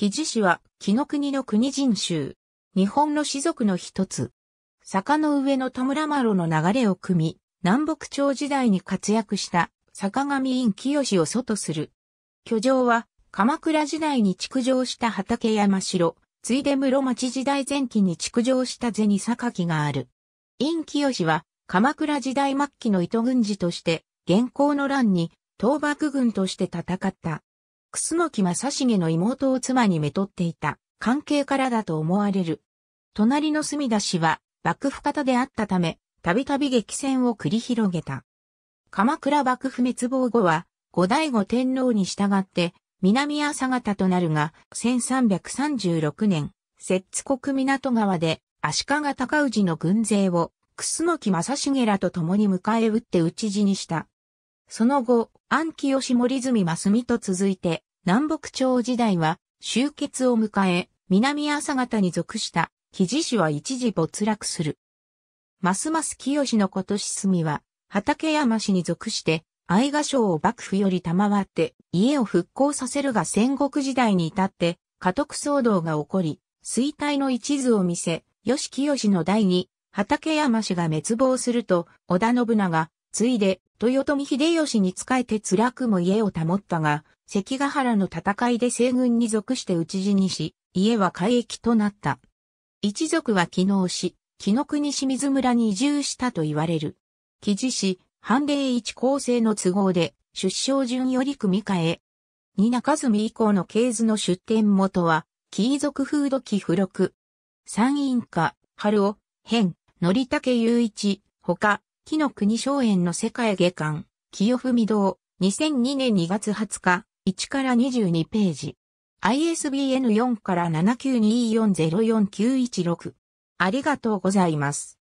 木地氏は、木の国の国人衆。日本の士族の一つ。坂の上の田村麻呂の流れを組み、南北朝時代に活躍した坂上院清を祖とする。居城は、鎌倉時代に築城した畑山城、ついで室町時代前期に築城した銭榊がある。院清は、鎌倉時代末期の糸軍事として、現行の乱に、倒幕軍として戦った。楠木正成の妹を妻にめとっていた関係からだと思われる。隣の隅田氏は幕府方であったため、たびたび激戦を繰り広げた。鎌倉幕府滅亡後は、後醍醐天皇に従って、南朝方となるが、1336年、摂津国港川で、足利高氏の軍勢を、楠木正成らと共に迎え撃って討ち死にした。その後、安清義森住真美と続いて、南北朝時代は終結を迎え、南朝方に属した木地氏は一時没落する。ますます清のことしみは、畠山氏に属して、愛賀省を幕府より賜って、家を復興させるが戦国時代に至って、家督騒動が起こり、衰退の一途を見せ、吉清の代に、畠山氏が滅亡すると、織田信長、ついで、豊臣秀吉に仕えて辛くも家を保ったが、関ヶ原の戦いで西軍に属して討ち死にし、家は海域となった。一族は帰農し、紀の国清水村に移住したと言われる。記事し、判例一構成の都合で、出生順より組み替え。二中住以降の系図の出典元は、貴族風土記付録。三院下、春尾、編、則武雄一、他、木の国荘園の世界下巻、清文堂、2002年2月20日、1から22ページ。ISBN4 から7924049116。ありがとうございます。